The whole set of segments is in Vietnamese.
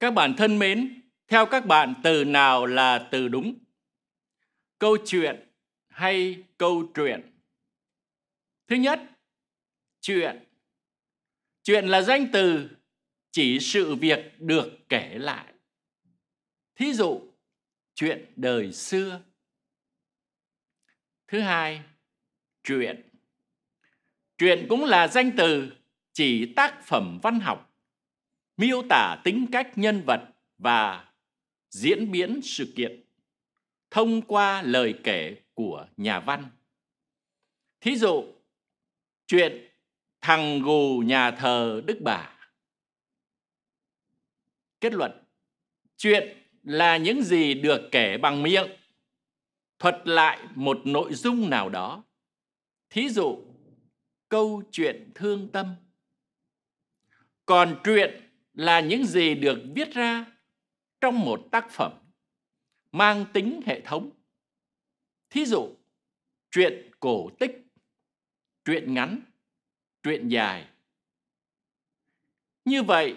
Các bạn thân mến, theo các bạn từ nào là từ đúng? Câu chuyện hay câu truyện? Thứ nhất, chuyện. Chuyện là danh từ chỉ sự việc được kể lại. Thí dụ, chuyện đời xưa. Thứ hai, truyện. Truyện cũng là danh từ chỉ tác phẩm văn học miêu tả tính cách nhân vật và diễn biến sự kiện thông qua lời kể của nhà văn. Thí dụ, chuyện thằng gù nhà thờ Đức Bà. Kết luận, chuyện là những gì được kể bằng miệng, thuật lại một nội dung nào đó. Thí dụ, câu chuyện thương tâm. Còn truyện là những gì được viết ra trong một tác phẩm mang tính hệ thống. Thí dụ, truyện cổ tích, truyện ngắn, truyện dài. Như vậy,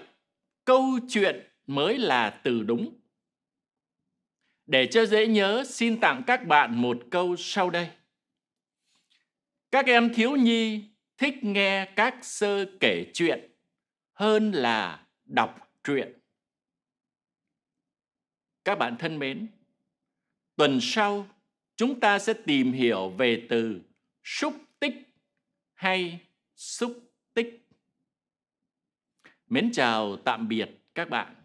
câu chuyện mới là từ đúng. Để cho dễ nhớ, xin tặng các bạn một câu sau đây. Các em thiếu nhi thích nghe các sơ kể chuyện hơn là đọc truyện. Các bạn thân mến, tuần sau chúng ta sẽ tìm hiểu về từ xúc tích hay xúc tích. Mến chào tạm biệt các bạn.